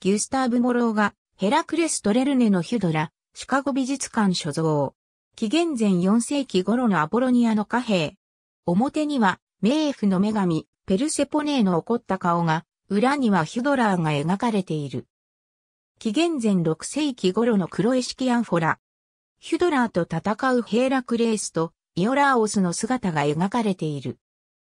ギュスターブ・モローが、ヘラクレス・トレルネのヒュドラ、シカゴ美術館所蔵。紀元前4世紀頃のアポロニアの貨幣。表には、冥府の女神、ペルセポネーの怒った顔が、裏にはヒュドラーが描かれている。紀元前6世紀頃の黒エシキアンフォラ。ヒュドラーと戦うヘーラクレースとイオラーオスの姿が描かれている。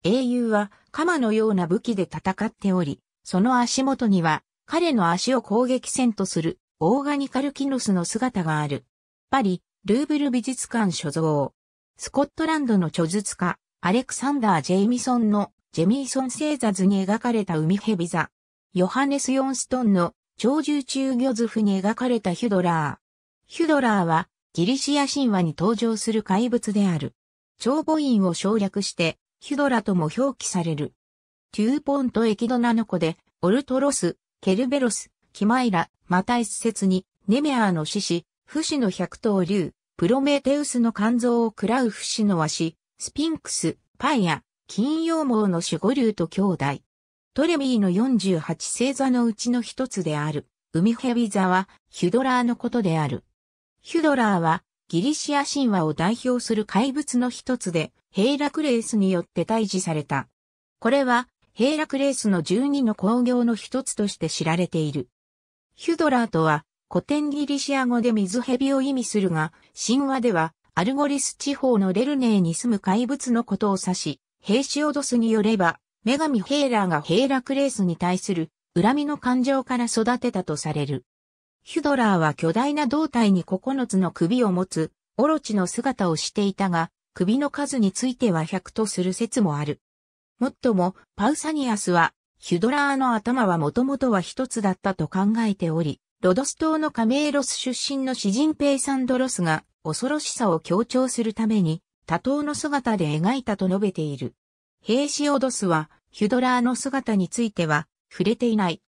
英雄は鎌のような武器で戦っており、その足元には彼の足を攻撃戦とするオーガニカルキノスの姿がある。パリ、ルーブル美術館所蔵。スコットランドの著述家、アレクサンダー・ジェイミソンのジェミーソン星座図に描かれた海蛇座。ヨハネス・ヨンストンの鳥獣中魚図譜に描かれたヒュドラー。ヒュドラーはギリシア神話に登場する怪物である。長母院を省略してヒュドラとも表記される。テューポント・エキドナの子で、オルトロス、ケルベロス、キマイラ、マタイス説に、ネメアーの獅子、不死の百頭竜、プロメテウスの肝臓を喰らう不死の鷲、スピンクス、パンや、金羊毛の守護竜と兄弟。トレミーの48星座のうちの一つである、ウミヘビ座は、ヒュドラーのことである。ヒュドラーは、ギリシア神話を代表する怪物の一つで、ヘイラクレースによって退治された。これは、ヘーラクレースの12の工業の一つとして知られている。ヒュドラーとは古典ギリシア語で水蛇を意味するが、神話ではアルゴリス地方のレルネーに住む怪物のことを指し、ヘイシオドスによれば、女神ヘイラーがヘーラクレースに対する恨みの感情から育てたとされる。ヒュドラーは巨大な胴体に9つの首を持つ、オロチの姿をしていたが、首の数については100とする説もある。もっとも、パウサニアスは、ヒュドラーの頭はもともとは一つだったと考えており、ロドス島のカメーロス出身の詩人ペイサンドロスが、恐ろしさを強調するために、多頭の姿で描いたと述べている。ヘイシオドスは、ヒュドラーの姿については、触れていない。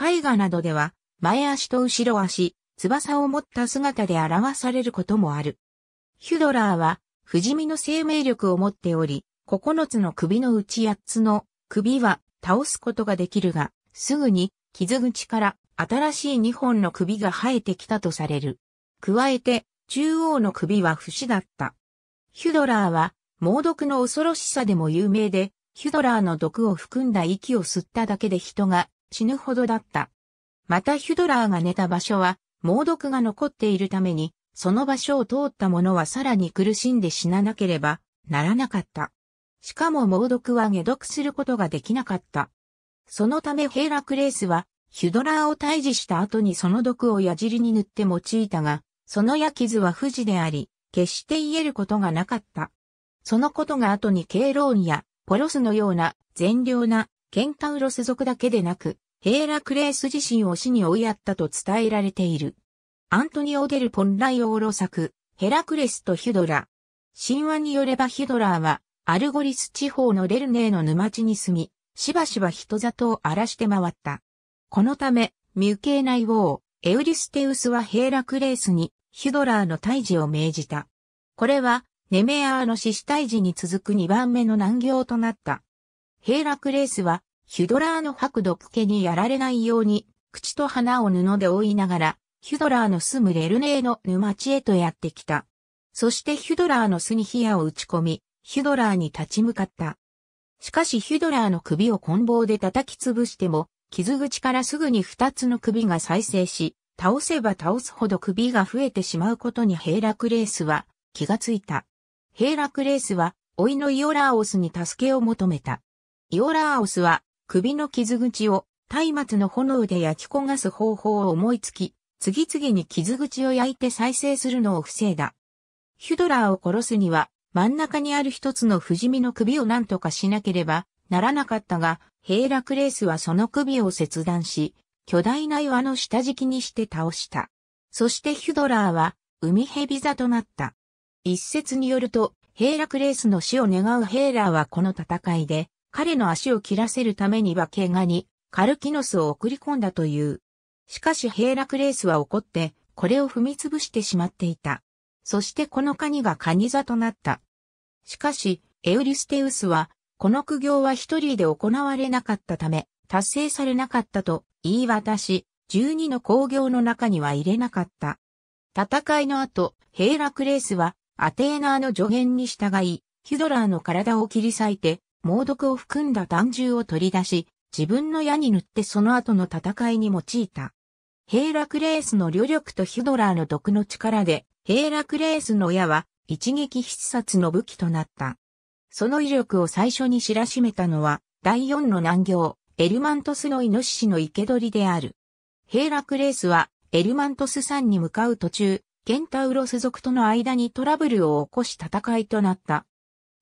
絵画などでは、前足と後ろ足、翼を持った姿で表されることもある。ヒュドラーは、不死身の生命力を持っており、9つの首のうち8つの首は倒すことができるが、すぐに傷口から新しい2本の首が生えてきたとされる。加えて、中央の首は不死だった。ヒュドラーは、猛毒の恐ろしさでも有名で、ヒュドラーの毒を含んだ息を吸っただけで人が死ぬほどだった。またヒュドラーが寝た場所は、猛毒が残っているために、その場所を通った者はさらに苦しんで死ななければならなかった。しかも猛毒は解毒することができなかった。そのためヘーラクレースは、ヒュドラーを退治した後にその毒を矢尻に塗って用いたが、その矢傷は不治であり、決して癒えることがなかった。そのことが後にケイローンやポロスのような善良なケンタウロス族だけでなく、ヘーラクレース自身を死に追いやったと伝えられている。アントニオ・デル・ポンライオーロ作、ヘラクレスとヒュドラ。神話によればヒュドラーはアルゴリス地方のレルネーの沼地に住み、しばしば人里を荒らして回った。このため、ミュケーナイ王、エウリステウスはヘイラクレースにヒュドラーの退治を命じた。これは、ネメアーの獅子退治に続く2番目の難行となった。ヘイラクレースは、ヒュドラーの白毒家にやられないように、口と鼻を布で覆いながら、ヒュドラーの住むレルネーの沼地へとやってきた。そしてヒュドラーの巣に火矢を打ち込み、ヒュドラーに立ち向かった。しかしヒュドラーの首を棍棒で叩き潰しても、傷口からすぐに二つの首が再生し、倒せば倒すほど首が増えてしまうことにヘイラクレースは気がついた。ヘイラクレースは、老いのイオラーオスに助けを求めた。イオラーオスは、首の傷口を松明の炎で焼き焦がす方法を思いつき、次々に傷口を焼いて再生するのを防いだ。ヒュドラーを殺すには、真ん中にある一つの不死身の首を何とかしなければならなかったが、ヘイラクレースはその首を切断し、巨大な岩の下敷きにして倒した。そしてヒュドラーは海蛇座となった。一説によると、ヘイラクレースの死を願うヘイラーはこの戦いで、彼の足を切らせるためには怪我に、カルキノスを送り込んだという。しかしヘイラクレースは怒って、これを踏み潰してしまっていた。そしてこのカニがカニ座となった。しかし、エウリステウスは、この苦行は一人で行われなかったため、達成されなかったと言い渡し、12の工業の中には入れなかった。戦いの後、ヘイラクレースは、アテーナーの助言に従い、ヒドラーの体を切り裂いて、猛毒を含んだ弾銃を取り出し、自分の矢に塗ってその後の戦いに用いた。ヘイラクレースの旅力とヒドラーの毒の力で、ヘーラクレースの矢は一撃必殺の武器となった。その威力を最初に知らしめたのは、第四の難行、エルマントスのイノシシの生け捕りである。ヘーラクレースは、エルマントス山に向かう途中、ケンタウロス族との間にトラブルを起こし戦いとなった。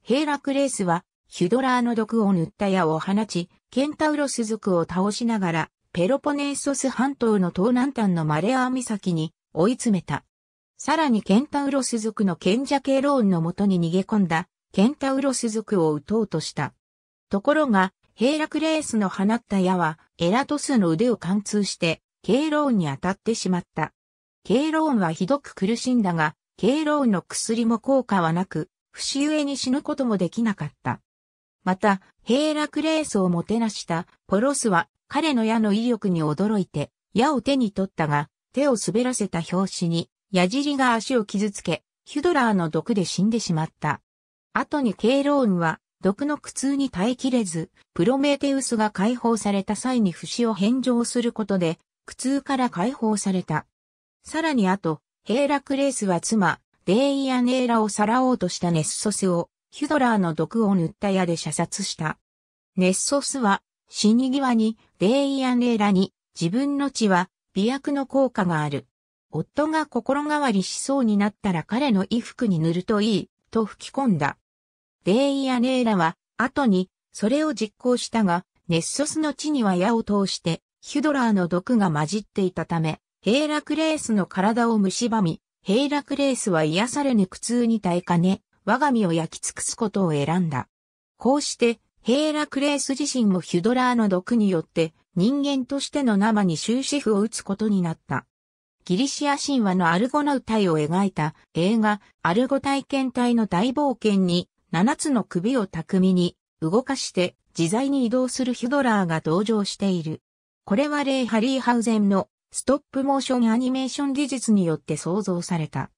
ヘーラクレースは、ヒュドラーの毒を塗った矢を放ち、ケンタウロス族を倒しながら、ペロポネーソス半島の東南端のマレアー岬に追い詰めた。さらにケンタウロス族の賢者ケローンのもとに逃げ込んだ、ケンタウロス族を撃とうとした。ところが、ヘイラクレースの放った矢は、エラトスの腕を貫通して、ケイローンに当たってしまった。ケイローンはひどく苦しんだが、ケイローンの薬も効果はなく、節上に死ぬこともできなかった。また、ヘイラクレースをもてなしたポロスは彼の矢の威力に驚いて矢を手に取ったが手を滑らせた拍子に矢尻が足を傷つけ、ヒュドラーの毒で死んでしまった。後にケイローンは、毒の苦痛に耐えきれず、プロメテウスが解放された際に不死を返上することで、苦痛から解放された。さらにあと、ヘイラクレースは妻、デイアネーラをさらおうとしたネッソスを、ヒュドラーの毒を塗った矢で射殺した。ネッソスは、死に際に、デイアネーラに、自分の血は、美薬の効果がある。夫が心変わりしそうになったら彼の衣服に塗るといい、と吹き込んだ。レイやネーラは、後に、それを実行したが、ネッソスの地には矢を通して、ヒュドラーの毒が混じっていたため、ヘイラクレースの体を蝕み、ヘイラクレースは癒されぬ苦痛に耐えかね、我が身を焼き尽くすことを選んだ。こうして、ヘイラクレース自身もヒュドラーの毒によって、人間としての生に終止符を打つことになった。ギリシア神話のアルゴナウいを描いた映画、アルゴ体験隊の大冒険に、7つの首を巧みに動かして自在に移動するヒュドラーが登場している。これはレイ・ハリーハウゼンのストップモーションアニメーション技術によって創造された。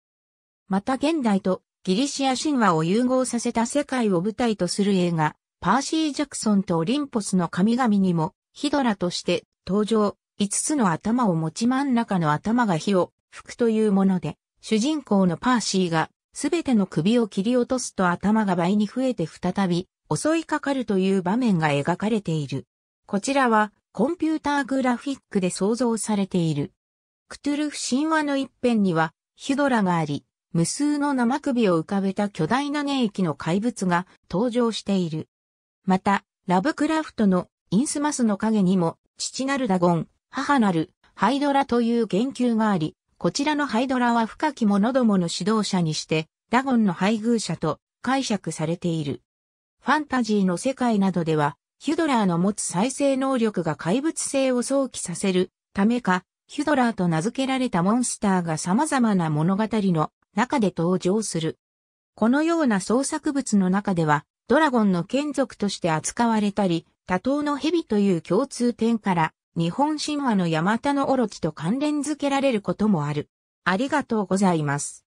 また現代とギリシア神話を融合させた世界を舞台とする映画、パーシー・ジャクソンとオリンポスの神々にもヒドラとして登場、5つの頭を持ち真ん中の頭が火を吹くというもので、主人公のパーシーがすべての首を切り落とすと頭が倍に増えて再び襲いかかるという場面が描かれている。こちらはコンピューターグラフィックで想像されている。クトゥルフ神話の一辺にはヒドラがあり、無数の生首を浮かべた巨大な粘液の怪物が登場している。また、ラブクラフトのインスマスの影にも、父なるダゴン、母なるハイドラという言及があり、こちらのハイドラは深き者どもの指導者にして、ダゴンの配偶者と解釈されている。ファンタジーの世界などでは、ヒュドラーの持つ再生能力が怪物性を想起させるためか、ヒュドラーと名付けられたモンスターが様々な物語の中で登場する。このような創作物の中では、ドラゴンの眷属として扱われたり、多頭の蛇という共通点から、日本神話の山田のオロチと関連づけられることもある。ありがとうございます。